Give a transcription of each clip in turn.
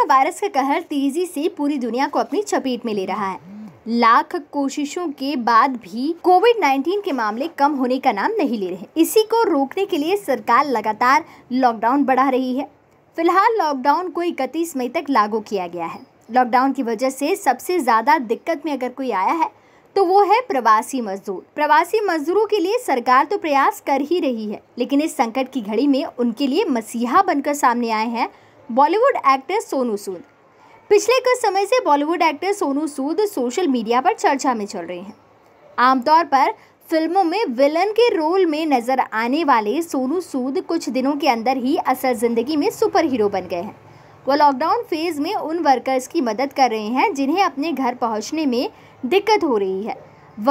corona virus का कहर तेजी से पूरी दुनिया को अपनी चपेट में ले रहा है लाख कोशिशों के बाद भी कोविड 19 के मामले कम होने का नाम नहीं ले रहे इसी को रोकने के लिए सरकार लगातार लॉकडाउन बढ़ा रही है फिलहाल लॉकडाउन को इकतीस मई तक लागू किया गया है लॉकडाउन की वजह से सबसे ज़्यादा दिक्कत में अगर कोई आया है तो वो है प्रवासी मजदूर प्रवासी मजदूरों के लिए सरकार तो प्रयास कर ही रही है लेकिन इस संकट की घड़ी में उनके लिए मसीहा बनकर सामने आए हैं बॉलीवुड एक्टर सोनू सूद पिछले कुछ समय से Bollywood actor Sonu Sood social media पर चर्चा में चल रहे हैं आमतौर पर फिल्मों में विलन के रोल में नजर आने वाले सोनू सूद कुछ दिनों के अंदर ही असल जिंदगी में सुपर हीरो बन गए हैं वो लॉकडाउन फेज में उन वर्कर्स की मदद कर रहे हैं जिन्हें अपने घर पहुंचने में दिक्कत हो रही है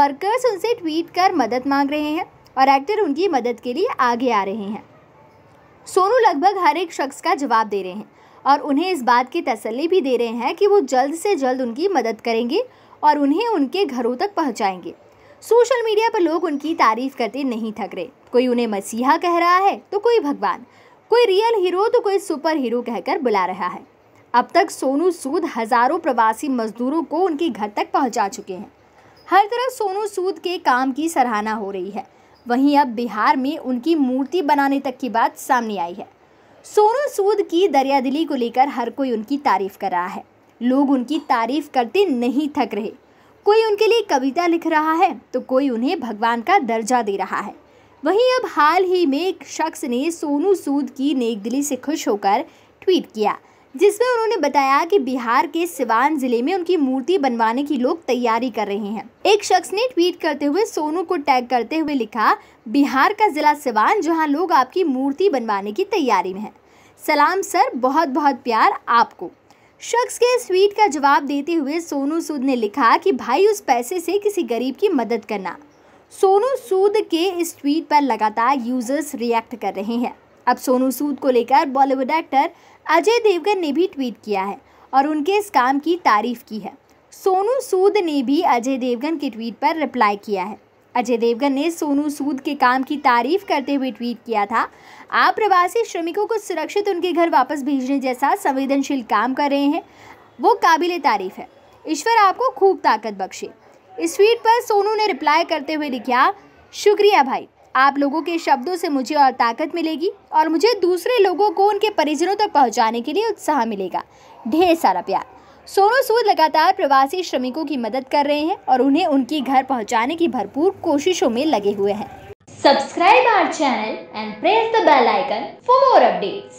वर्कर्स उनसे ट्वीट कर मदद मांग रहे हैं और एक्टर उनकी मदद के लिए आगे आ रहे हैं सोनू लगभग हर एक शख्स का जवाब दे रहे हैं और उन्हें इस बात की तसल्ली भी दे रहे हैं कि वो जल्द से जल्द उनकी मदद करेंगे और उन्हें उनके घरों तक पहुँचाएंगे सोशल मीडिया पर लोग उनकी तारीफ करते नहीं थक रहे कोई उन्हें मसीहा कह रहा है तो कोई भगवान कोई रियल हीरो तो कोई सुपर हीरो कहकर बुला रहा है अब तक सोनू सूद हज़ारों प्रवासी मजदूरों को उनके घर तक पहुँचा चुके हैं हर तरफ सोनू सूद के काम की सराहना हो रही है वहीं अब बिहार में उनकी मूर्ति बनाने तक की बात सामने आई है सोनू सूद की दरियादिली को लेकर हर कोई उनकी तारीफ कर रहा है लोग उनकी तारीफ करते नहीं थक रहे कोई उनके लिए कविता लिख रहा है तो कोई उन्हें भगवान का दर्जा दे रहा है वहीं अब हाल ही में एक शख्स ने सोनू सूद की नेक दिली से खुश होकर ट्वीट किया जिसमें उन्होंने बताया कि बिहार के सिवान जिले में उनकी मूर्ति बनवाने की लोग तैयारी कर रहे हैं एक शख्स ने ट्वीट करते हुए सोनू को टैग करते हुए लिखा बिहार का जिला सिवान जहां लोग आपकी मूर्ति बनवाने की तैयारी में हैं सलाम सर बहुत बहुत प्यार आपको शख्स के इस ट्वीट का जवाब देते हुए सोनू सूद ने लिखा कि भाई उस पैसे से किसी गरीब की मदद करना सोनू सूद के इस ट्वीट पर लगातार यूजर्स रिएक्ट कर रहे हैं अब सोनू सूद को लेकर बॉलीवुड एक्टर अजय देवगन ने भी ट्वीट किया है और उनके इस काम की तारीफ की है सोनू सूद ने भी अजय देवगन के ट्वीट पर रिप्लाई किया है अजय देवगन ने सोनू सूद के काम की तारीफ करते हुए ट्वीट किया था आप प्रवासी श्रमिकों को सुरक्षित उनके घर वापस भेजने जैसा संवेदनशील काम कर रहे हैं वो काबिल तारीफ है ईश्वर आपको खूब ताकत बख्शे इस ट्वीट पर सोनू ने रिप्लाई करते हुए लिखा शुक्रिया भाई आप लोगों के शब्दों से मुझे और ताकत मिलेगी और मुझे दूसरे लोगों को उनके परिजनों तक पहुंचाने के लिए उत्साह मिलेगा ढेर सारा प्यार सोनू सूद लगातार प्रवासी श्रमिकों की मदद कर रहे हैं और उन्हें उनकी घर पहुंचाने की भरपूर कोशिशों में लगे हुए हैं subscribe our channel and press the bell icon for more updates